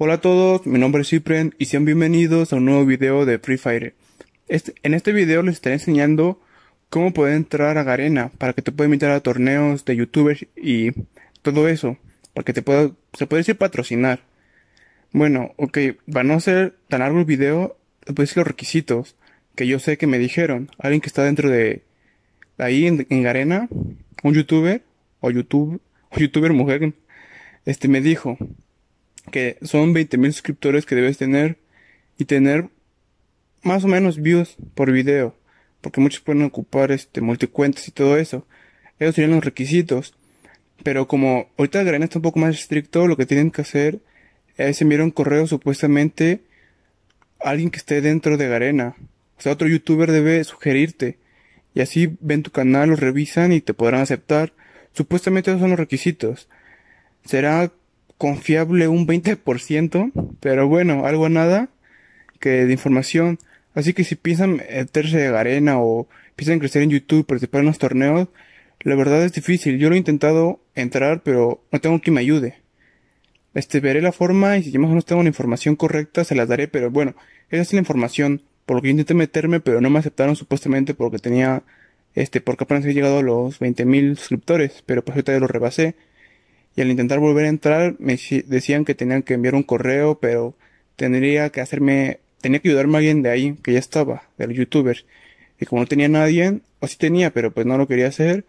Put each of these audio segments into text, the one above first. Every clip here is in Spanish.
Hola a todos, mi nombre es Cipren y sean bienvenidos a un nuevo video de Free Fire. Este, en este video les estaré enseñando cómo poder entrar a Garena para que te pueda invitar a torneos de youtubers y todo eso, para que te pueda, se puede decir patrocinar. Bueno, ok, para no ser tan largo el video, les voy a decir los requisitos que yo sé que me dijeron. Alguien que está dentro de, ahí en, en, Garena, un youtuber o, YouTube, o youtuber mujer, este me dijo que son 20.000 suscriptores que debes tener y tener más o menos views por video, porque muchos pueden ocupar este multicuentos y todo eso. Esos serían los requisitos. Pero como ahorita Garena está un poco más estricto, lo que tienen que hacer es enviar un correo supuestamente a alguien que esté dentro de Garena. O sea, otro youtuber debe sugerirte. Y así ven tu canal, lo revisan y te podrán aceptar. Supuestamente esos son los requisitos. Será confiable un 20%, pero bueno, algo a nada que de información. Así que si piensan meterse de arena o piensan crecer en YouTube, participar en los torneos, la verdad es difícil. Yo lo he intentado entrar, pero no tengo quien me ayude. Este, veré la forma y si yo más o menos tengo la información correcta, se las daré, pero bueno, esa es la información. Por lo que intenté meterme, pero no me aceptaron supuestamente porque tenía, este, porque apenas he llegado a los 20.000 suscriptores, pero pues ahorita lo rebasé y al intentar volver a entrar me decían que tenían que enviar un correo, pero tendría que hacerme, tenía que ayudarme a alguien de ahí, que ya estaba, del youtuber. Y como no tenía nadie, o sí tenía, pero pues no lo quería hacer,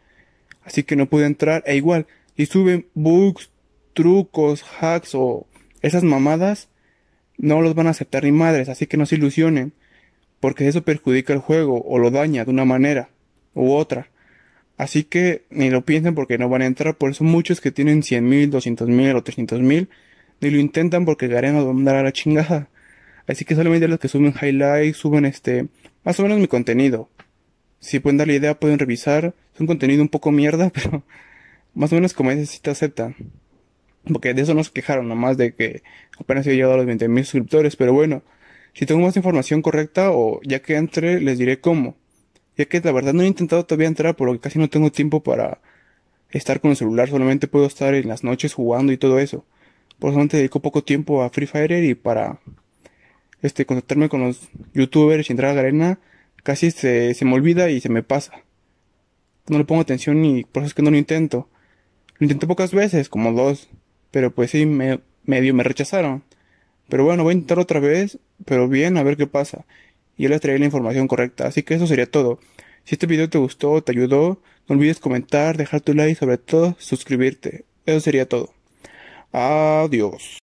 así que no pude entrar, e igual, si suben bugs, trucos, hacks o esas mamadas, no los van a aceptar ni madres, así que no se ilusionen, porque eso perjudica el juego o lo daña de una manera u otra. Así que ni lo piensen porque no van a entrar. Por eso muchos que tienen 100 mil, 200 mil o 300 mil, ni lo intentan porque Garena a dar a la chingada. Así que solamente los que suben highlights, suben este, más o menos mi contenido. Si pueden dar la idea, pueden revisar. Es un contenido un poco mierda, pero más o menos como ese sí te aceptan. Porque de eso nos quejaron, nomás de que apenas he llegado a los mil suscriptores. Pero bueno, si tengo más información correcta o ya que entre, les diré cómo. Ya que la verdad no he intentado todavía entrar por lo que casi no tengo tiempo para estar con el celular. Solamente puedo estar en las noches jugando y todo eso. Por eso solamente dedico poco tiempo a Free Fire y para este contactarme con los youtubers y entrar a la arena casi se, se me olvida y se me pasa. No le pongo atención y por eso es que no lo intento. Lo intenté pocas veces, como dos, pero pues sí, me, medio me rechazaron. Pero bueno, voy a intentar otra vez, pero bien, a ver qué pasa y yo les traeré la información correcta. Así que eso sería todo. Si este video te gustó te ayudó, no olvides comentar, dejar tu like y sobre todo suscribirte. Eso sería todo. Adiós.